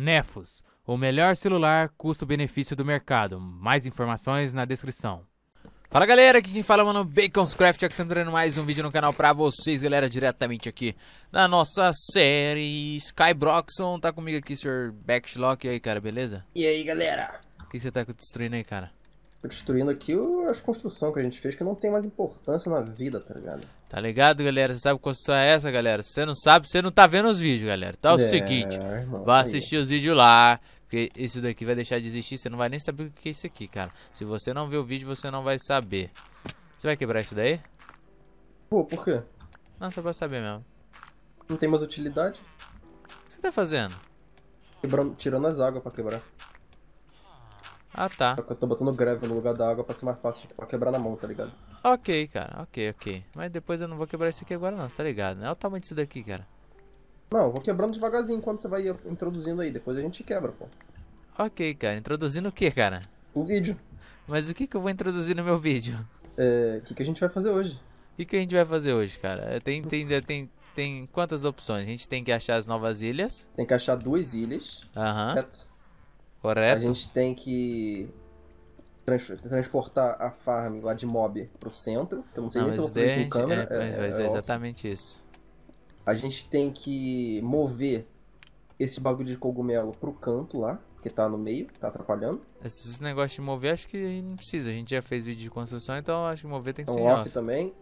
Nefos, o melhor celular custo-benefício do mercado. Mais informações na descrição. Fala galera, aqui quem fala é mano Bacon's Craft, aqui sempre trazendo mais um vídeo no canal pra vocês galera, diretamente aqui na nossa série Skybroxon, tá comigo aqui Sr. Backlock, e aí cara, beleza? E aí galera? O que você tá destruindo aí cara? destruindo aqui as construções que a gente fez, que não tem mais importância na vida, tá ligado? Tá ligado, galera? Você sabe que construção é essa, galera? Se você não sabe, você não tá vendo os vídeos, galera. Tá é, o seguinte, irmão, é assistir os vídeos lá, porque isso daqui vai deixar de existir, você não vai nem saber o que é isso aqui, cara. Se você não ver o vídeo, você não vai saber. Você vai quebrar isso daí? Pô, por quê? Não, só pra saber mesmo. Não tem mais utilidade? O que você tá fazendo? Quebrando, tirando as águas pra quebrar. Ah, tá. Só é que eu tô botando greve no lugar da água pra ser mais fácil tipo, pra quebrar na mão, tá ligado? Ok, cara, ok, ok. Mas depois eu não vou quebrar isso aqui agora não, tá ligado? Né? Olha o tamanho disso daqui, cara. Não, eu vou quebrando devagarzinho enquanto você vai introduzindo aí. Depois a gente quebra, pô. Ok, cara. Introduzindo o que, cara? O vídeo. Mas o que que eu vou introduzir no meu vídeo? É, o que que a gente vai fazer hoje? O que que a gente vai fazer hoje, cara? Tem, tem, tem, tem quantas opções? A gente tem que achar as novas ilhas. Tem que achar duas ilhas. Aham. Certo? Correto. A gente tem que trans transportar a farm lá de mob pro centro. Que eu não sei não, ah, nem se eu vou fazer em câmera. É, mas é, é, é exatamente óbvio. isso. A gente tem que mover esse bagulho de cogumelo pro canto lá, que tá no meio, tá atrapalhando. Esse negócio de mover, acho que não precisa. A gente já fez vídeo de construção, então acho que mover tem que então, ser off, off. também.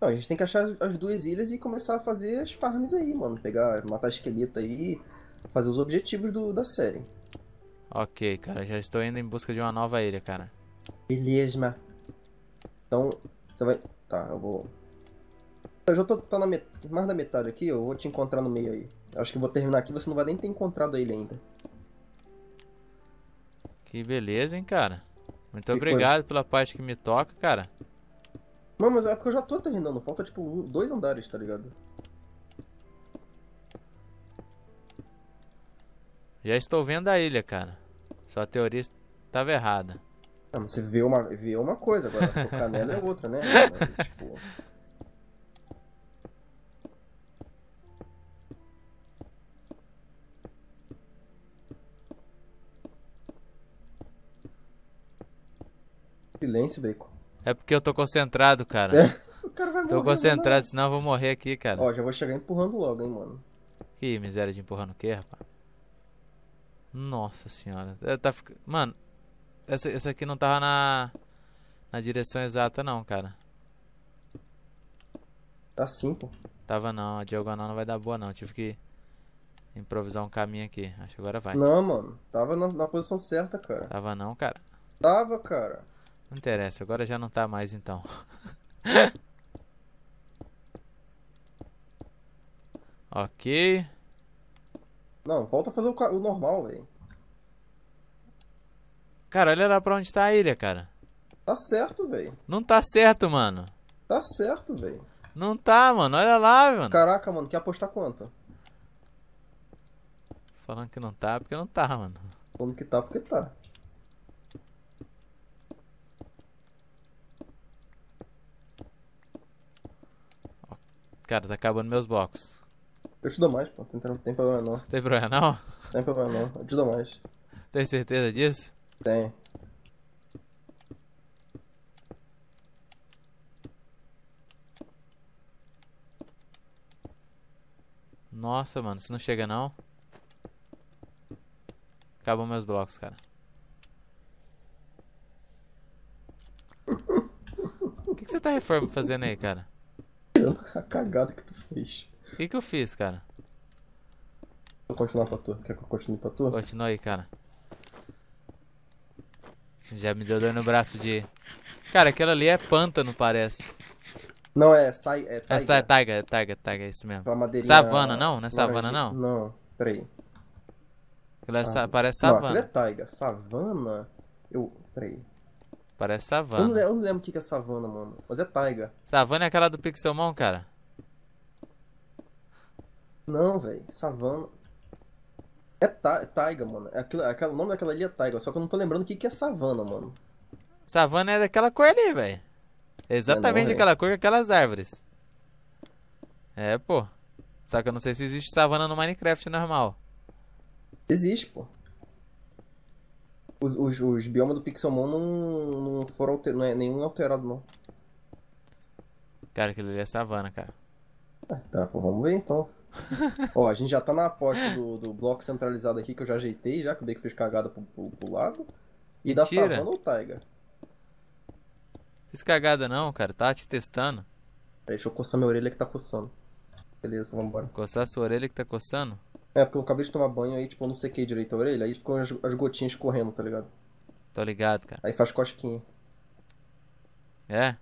Não, a gente tem que achar as duas ilhas e começar a fazer as farms aí, mano. Pegar, matar esqueleto aí, fazer os objetivos do, da série. Ok, cara, já estou indo em busca de uma nova ilha, cara. Beleza. Então, você vai... Tá, eu vou... Eu já tô, tô tá na met... mais da metade aqui, eu vou te encontrar no meio aí. Eu acho que vou terminar aqui, você não vai nem ter encontrado ele ainda. Que beleza, hein, cara. Muito que obrigado foi? pela parte que me toca, cara. Não, mas é porque eu já tô terminando. Falta, tipo, dois andares, tá ligado? Já estou vendo a ilha, cara. Sua teoria estava errada. Não, ah, mas você vê uma, vê uma coisa, agora por canela é outra, né? tipo... Silêncio, Bacon. É porque eu tô concentrado, cara. É. O cara vai tô morrer, né? concentrado, senão eu vou morrer aqui, cara. Ó, já vou chegar empurrando logo, hein, mano. Que miséria de empurrando o quê, rapaz? Nossa senhora. É, tá fic... Mano, essa, essa aqui não tava na, na direção exata não, cara. Tá sim, pô. Tava não, a diagonal não vai dar boa não. Tive que improvisar um caminho aqui. Acho que agora vai. Não, mano. Tava na, na posição certa, cara. Tava não, cara. Tava, cara. Não interessa, agora já não tá mais então. ok. Não, volta a fazer o, o normal, velho. Cara, olha lá pra onde tá a ilha, cara. Tá certo, velho. Não tá certo, mano. Tá certo, velho. Não tá, mano. Olha lá, mano. Caraca, mano. Quer apostar quanto? Falando que não tá, porque não tá, mano. Falando que tá, porque tá. Cara, tá acabando meus blocos. Eu te dou mais, pô. Não tem problema não. Tem problema não? Tem problema não. Eu te dou mais. Tem certeza disso? Tem. Nossa, mano, se não chega não. Acabam meus blocos, cara. O que, que, você tá reforma fazendo aí, cara? a cagada que tu fez. O que, que eu fiz, cara? Vou continuar pra tu. Quer que eu continue pra tu? Continua aí, cara. Já me deu dor no braço de. Cara, aquilo ali é pântano, parece. Não, é sai. É taiga. Essa é taiga, é taiga, taiga, é isso mesmo. Madeirinha... Savana, não? Não é savana, é não? Não, peraí. É ah, aquilo é sa... Parece savana. Não, é taiga. Savana? Eu. Peraí. Parece savana. Eu não, eu não lembro o que é savana, mano. Mas é taiga. Savana é aquela do Pixelmon, cara? Não, velho. Savana. É ta é taiga, mano. É aquilo, é aquela, o nome daquela ali é taiga, só que eu não tô lembrando o que, que é savana, mano. Savana é daquela cor ali, velho. É exatamente é não, aquela cor com aquelas árvores. É, pô. Só que eu não sei se existe savana no Minecraft normal. Existe, pô. Os, os, os biomas do Pixelmon não, não foram não é nenhum alterado, não. Cara, aquilo ali é savana, cara. tá, pô, vamos ver então. Ó, a gente já tá na porta do, do bloco centralizado aqui que eu já ajeitei, já que o fez cagada pro, pro, pro lado. E Mentira. da savana ou taiga? Fiz cagada não, cara. Tá te testando. deixa eu coçar minha orelha que tá coçando. Beleza, vambora. Coçar sua orelha que tá coçando? É, porque eu acabei de tomar banho aí, tipo, eu não sequei direito a orelha, aí ficou as, as gotinhas correndo, tá ligado? Tô ligado, cara. Aí faz cosquinha. É?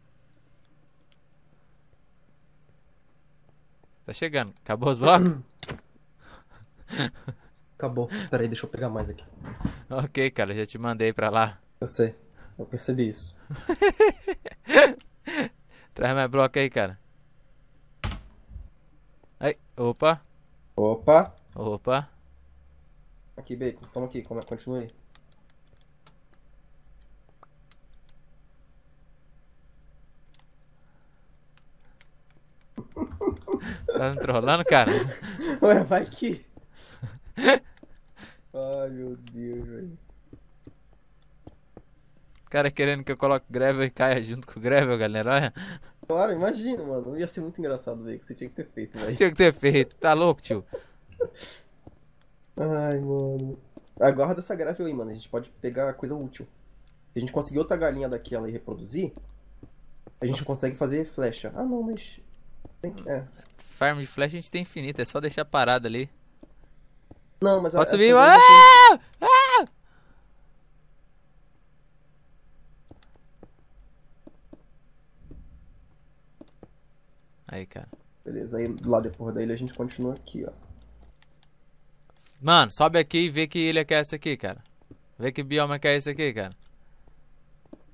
Tá chegando. Acabou os blocos? Acabou. Peraí, deixa eu pegar mais aqui. Ok, cara, já te mandei pra lá. Eu sei. Eu percebi isso. Traz mais bloco aí, cara. Aí, opa. Opa. Opa. Aqui, Bacon. Toma aqui, continua aí. Tá me trollando, cara? Ué, vai que. Ai, meu Deus, velho. cara é querendo que eu coloque Gravel e caia junto com o Gravel, galera, olha. Claro, imagina, mano. Ia ser muito engraçado ver que você tinha que ter feito, velho. Tinha que ter feito, tá louco, tio? Ai, mano. Aguarda essa Gravel aí, mano. A gente pode pegar coisa útil. Se a gente conseguir outra galinha daquela e reproduzir, a gente consegue fazer flecha. Ah, não, mas. É farm de flash a gente tem infinito, é só deixar parado ali. Não, mas... Pode é subir! Ah! Tem... Ah! Aí, cara. Beleza, aí do lado da da ilha a gente continua aqui, ó. Mano, sobe aqui e vê que ilha que é essa aqui, cara. Vê que bioma que é esse aqui, cara.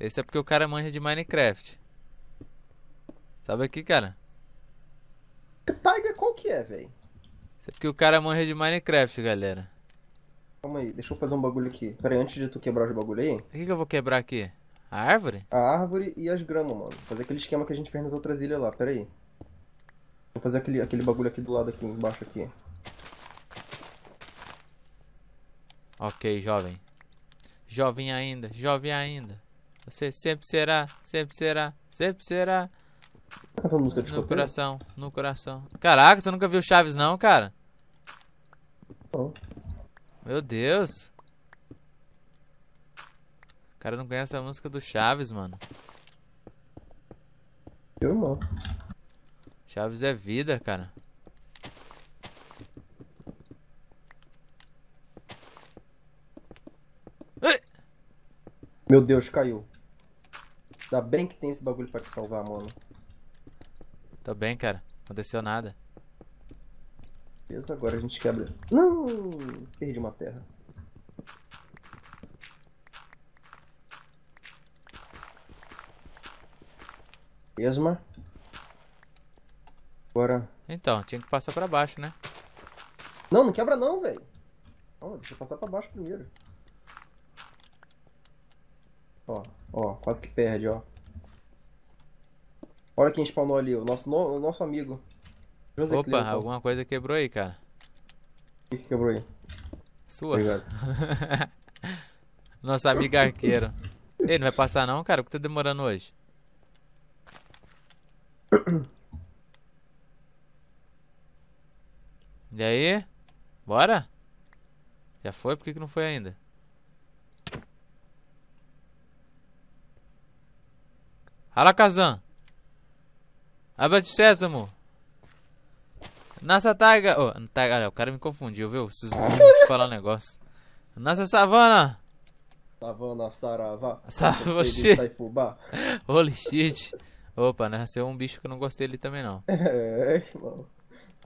Esse é porque o cara manja de Minecraft. Sobe aqui, cara. Tiger qual que é, velho? Isso é porque o cara morre de Minecraft, galera. Calma aí, deixa eu fazer um bagulho aqui. Pera aí, antes de tu quebrar os bagulho aí. O que, que eu vou quebrar aqui? A árvore? A árvore e as gramas, mano. Fazer aquele esquema que a gente fez nas outras ilhas lá, pera aí. Vou fazer aquele, aquele bagulho aqui do lado aqui, embaixo aqui. Ok, jovem. Jovem ainda, jovem ainda. Você sempre será, sempre será, sempre será cantando música de No escoteiro? coração, no coração. Caraca, você nunca viu Chaves não, cara? Meu Deus. O cara não conhece a música do Chaves, mano. Eu não. Chaves é vida, cara. Meu Deus, caiu. Ainda bem que tem esse bagulho pra te salvar, mano. Tô bem, cara. Aconteceu nada. Beleza, agora a gente quebra. Não! Perdi uma terra. Esma. Agora. Então, tinha que passar pra baixo, né? Não, não quebra não, velho. Deixa eu passar pra baixo primeiro. Ó, ó, quase que perde, ó. Olha quem spawnou ali, o nosso, no, o nosso amigo. José Opa, alguma coisa quebrou aí, cara. O que quebrou aí? Sua. Nosso amigo arqueiro. Ele não vai passar não, cara? O que tá demorando hoje? E aí? Bora? Já foi? Por que, que não foi ainda? Alakazam! Aba de sésamo. Nossa taiga. Oh, taiga. o cara me confundiu, viu? Vocês vão falar um negócio. Nossa savana. Savana, saravá. Saravá, shit. Holy shit. Opa, nasceu né? é um bicho que eu não gostei dele também, não. É, irmão.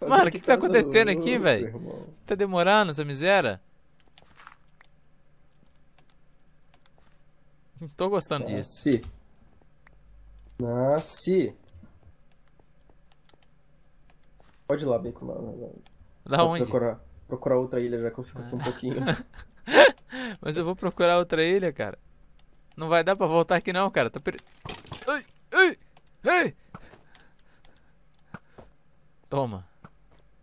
mano, o que, que, tá, tá acontecendo louco, aqui, velho? Tá demorando essa miséria? Não tô gostando Nasce. disso. Nasce. Pode ir lá, Bacon. Lá, lá, lá. Da onde? Procurar, procurar outra ilha, já que eu fico aqui um ah. pouquinho. Mas eu vou procurar outra ilha, cara. Não vai dar pra voltar aqui não, cara. Tô tá per... Ai, ai, ai. Toma.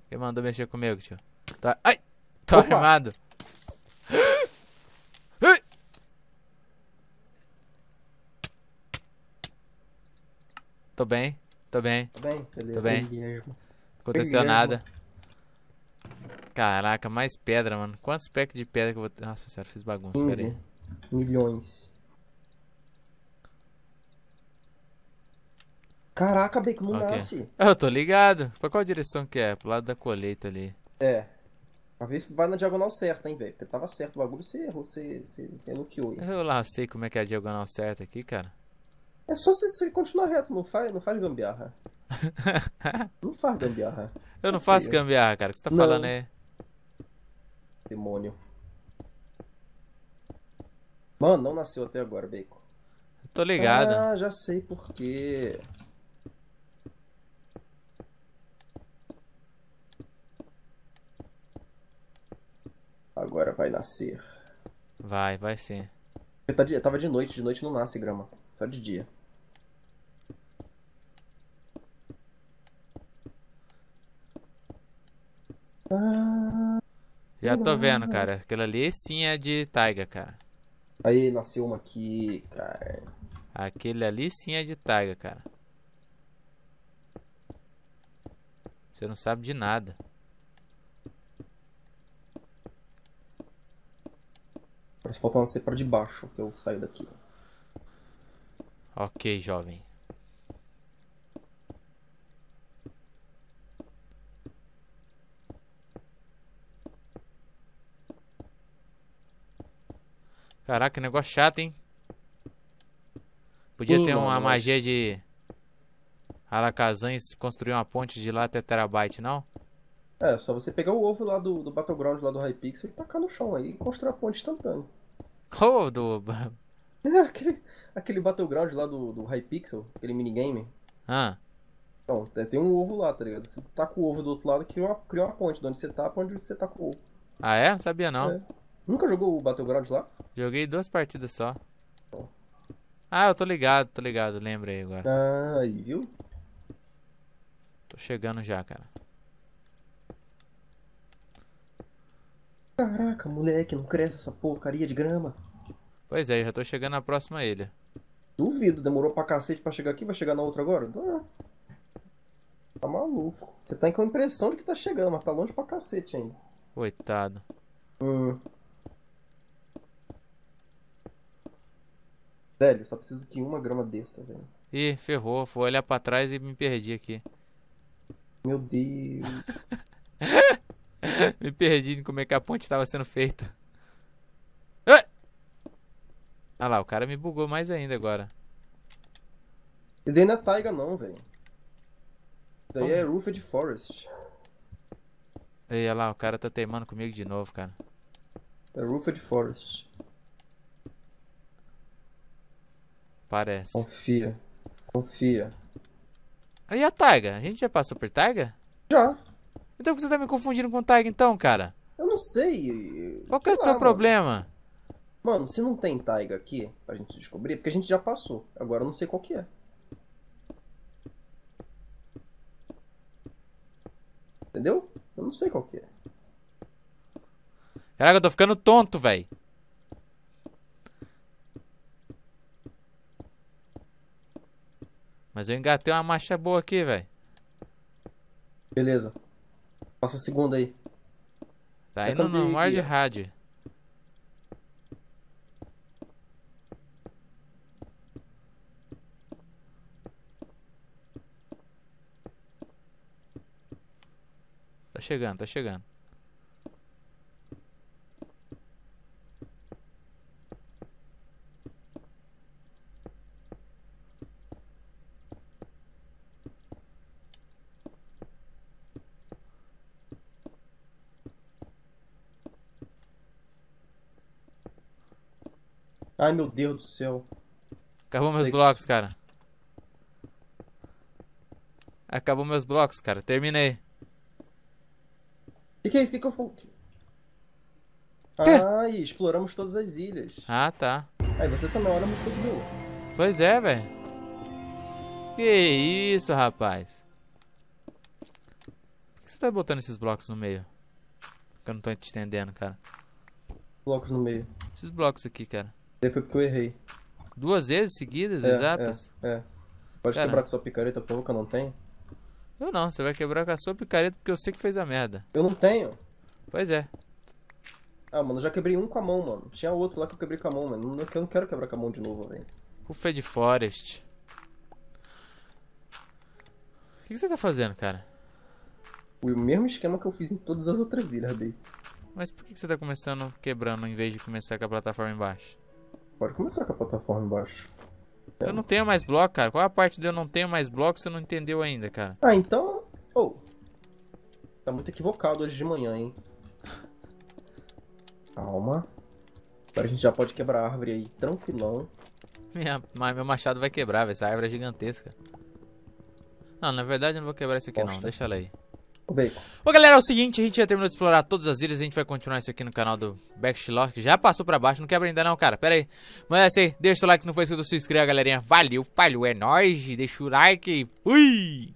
Quem mandou mexer comigo, tio? Tá... Ai! Tô Opa. armado. Ai. Tô bem, tô bem. Tô tá bem, beleza. Tô bem. Aconteceu é, nada. Caraca, mais pedra, mano. Quantos packs de pedra que eu vou... Nossa sério, fiz bagunça, 15 peraí. milhões. Caraca, bem não okay. nasce. Eu tô ligado. Pra qual direção que é? Pro lado da colheita ali. É. ver se vai na diagonal certa, hein, velho. Porque tava certo o bagulho, você errou, você, você, você eloqueou. Eu lá sei como é que é a diagonal certa aqui, cara. É só se você continuar reto, não faz, não faz gambiarra. não faz gambiarra. Eu não faço gambiarra, cara. O que você tá não. falando é. Demônio. Mano, não nasceu até agora, Bacon. tô ligado. Ah, já sei por quê. Agora vai nascer. Vai, vai sim. Tá tava de noite, de noite não nasce grama. Só de dia. Já tô vendo, cara. Aquela ali sim é de taiga, cara. Aí, nasceu uma aqui, cara. Aquele ali sim é de taiga, cara. Você não sabe de nada. Parece faltando nascer pra de baixo, que eu saio daqui. Ok, jovem. Caraca, negócio chato, hein? Podia ter uma mano. magia de Alakazam e construir uma ponte de lá até Terabyte, não? É, só você pegar o ovo lá do, do Battleground, lá do Hypixel, e tacar no chão aí e construir a ponte instantânea. Qual do... É, aquele, aquele Battleground lá do, do Hypixel, aquele minigame. Ah. Bom, é, tem um ovo lá, tá ligado? Você taca tá o ovo do outro lado, cria uma, cria uma ponte de onde você tá pra onde você tá com o ovo. Ah, é? Não sabia não. É. Nunca jogou o Battleground lá? Joguei duas partidas só. Ah, eu tô ligado, tô ligado, lembrei agora. Ah, aí, viu? Tô chegando já, cara. Caraca, moleque, não cresce essa porcaria de grama. Pois é, já tô chegando na próxima ilha. Duvido, demorou pra cacete pra chegar aqui, vai chegar na outra agora? Ah, tá maluco. Você tá com a impressão de que tá chegando, mas tá longe pra cacete ainda. Coitado. Hum. Velho, só preciso que uma grama desça, velho. Ih, ferrou. Vou olhar pra trás e me perdi aqui. Meu Deus. me perdi de como é que a ponte estava sendo feita. Ah! ah lá, o cara me bugou mais ainda agora. Isso daí não é taiga não, velho. Isso daí é Como? é de Forest. Ei, olha lá, o cara tá teimando comigo de novo, cara. É de Forest. Parece. Confia. Confia. E a Taiga A gente já passou por Taiga Já. Então por que você tá me confundindo com Taiga então, cara? Eu não sei. Qual que é o seu mano. problema? Mano, se não tem Taiga aqui pra gente descobrir, é porque a gente já passou. Agora eu não sei qual que é. Entendeu? Eu não sei qual que é. Caraca, eu tô ficando tonto, velho. Mas eu engatei uma marcha boa aqui, velho. Beleza. Passa a segunda aí. Tá eu é indo no Mord de rádio. Tá chegando, tá chegando. Ai, meu Deus do céu. Acabou meus blocos, cara. Acabou meus blocos, cara. Terminei. O que, é isso? O que, eu falo? Ai, exploramos todas as ilhas. Ah, tá. Aí você também, olha a Pois é, velho. Que isso, rapaz. Por que você tá botando esses blocos no meio? Que eu não tô te entendendo, cara. Blocos no meio. Esses blocos aqui, cara. Daí foi porque eu errei. Duas vezes seguidas, é, exatas? É, é. Você pode quebrar com sua picareta, por que eu não tenho? Eu não, você vai quebrar com a sua picareta porque eu sei que fez a merda. Eu não tenho? Pois é. Ah, mano, eu já quebrei um com a mão, mano. Tinha outro lá que eu quebrei com a mão, mano. Eu não quero quebrar com a mão de novo, velho. O Fed Forest. O que, você tá fazendo, cara? O mesmo esquema que eu fiz em todas as outras ilhas, B. Mas por que, que você tá começando quebrando em vez de começar com a plataforma embaixo? Pode começar com a plataforma embaixo. Eu não tenho mais bloco, cara. Qual a parte de eu não tenho mais bloco você não entendeu ainda, cara? Ah, então. Oh. Tá muito equivocado hoje de manhã, hein? Calma. Agora a gente já pode quebrar a árvore aí, tranquilão. Minha, mas meu machado vai quebrar, velho. Essa árvore é gigantesca. Não, na verdade eu não vou quebrar isso aqui Posta. não. Deixa ela aí. Bom, galera, é o seguinte, a gente já terminou de explorar todas as ilhas, a gente vai continuar isso aqui no canal do Backstilor, já passou pra baixo, não quebra ainda não, cara, pera aí. Mas é assim, deixa o like se não foi inscrito, se inscreva, galerinha, valeu, valeu, é nóis, deixa o like, fui!